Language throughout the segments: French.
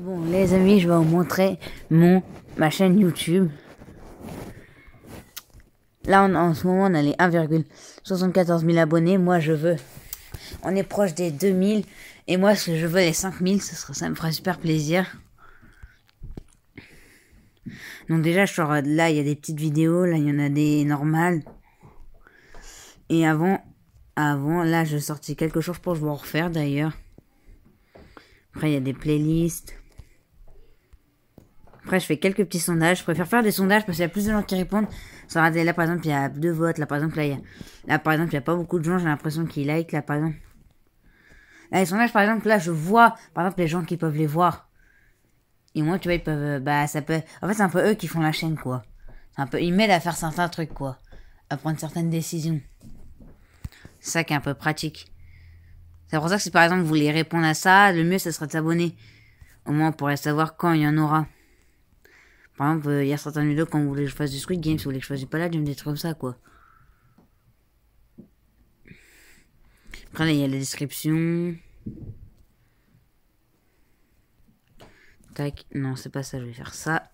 Bon, les amis, je vais vous montrer mon ma chaîne YouTube. Là, on, en ce moment, on a les 1,74 000 abonnés. Moi, je veux. On est proche des 000 Et moi, ce je veux, les 5000, ça, ça me fera super plaisir. Donc, déjà, je sors, là, il y a des petites vidéos. Là, il y en a des normales. Et avant, avant, là, je sortis quelque chose pour je vous refaire d'ailleurs. Après, il y a des playlists. Après, je fais quelques petits sondages. Je préfère faire des sondages parce qu'il y a plus de gens qui répondent. là, par exemple, il y a deux votes. Là, par exemple, là, il y a, là, par exemple, il y a pas beaucoup de gens. J'ai l'impression qu'ils like. Là, par exemple. les sondages, par exemple, là, je vois, par exemple, les gens qui peuvent les voir. Et moi, tu vois, ils peuvent, euh, bah, ça peut, en fait, c'est un peu eux qui font la chaîne, quoi. Un peu, ils m'aident à faire certains trucs, quoi. À prendre certaines décisions. C'est ça qui est un peu pratique. C'est pour ça que si par exemple vous voulez répondre à ça, le mieux ce serait de s'abonner. Au moins on pourrait savoir quand il y en aura. Par exemple, il y a certains vidéos quand vous voulez que je fasse du Squid Game, si vous voulez que je fasse du paladin des trucs comme ça, quoi. Après, là, il y a la description. Tac, non, c'est pas ça, je vais faire ça.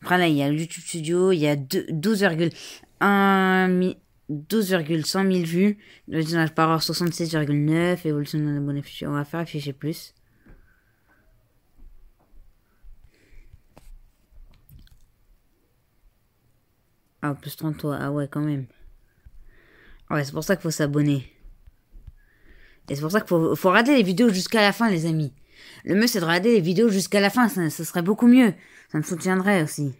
Après, là, il y a le YouTube Studio, il y a 12,1 12,100 000 vues, le par heure 66,9. évolution on va faire afficher plus. Ah, plus 30 Ah ouais, quand même. ouais, c'est pour ça qu'il faut s'abonner. Et c'est pour ça qu'il faut, faut regarder les vidéos jusqu'à la fin, les amis. Le mieux, c'est de regarder les vidéos jusqu'à la fin. Ça, serait beaucoup mieux. Ça me soutiendrait aussi.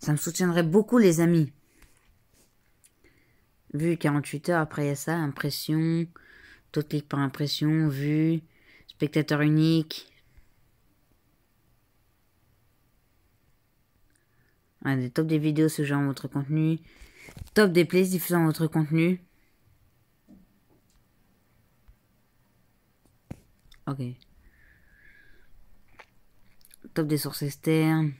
Ça me soutiendrait beaucoup, les amis. Vu, 48 heures, après il y a ça, impression, taux de clic par impression, Vu. spectateur unique, Un des top des vidéos genre votre contenu. Top des plays diffusant votre contenu. Ok. Top des sources externes.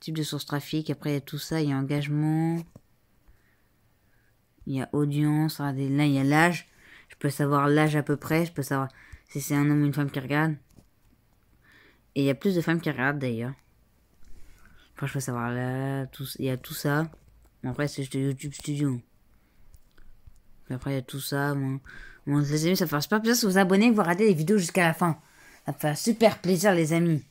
Type de source trafic. Après, il y a tout ça. Il y a engagement. Il y a audience. Regardez, là, il y a l'âge. Je peux savoir l'âge à peu près. Je peux savoir si c'est un homme ou une femme qui regarde. Et il y a plus de femmes qui regardent d'ailleurs. Après, je peux savoir là, tout, il y a tout ça. après, c'est juste YouTube Studio. après, il y a tout ça. Bon, bon les amis, ça me fera super plaisir si vous abonnez, et vous regardez les vidéos jusqu'à la fin. Ça me fait super plaisir, les amis.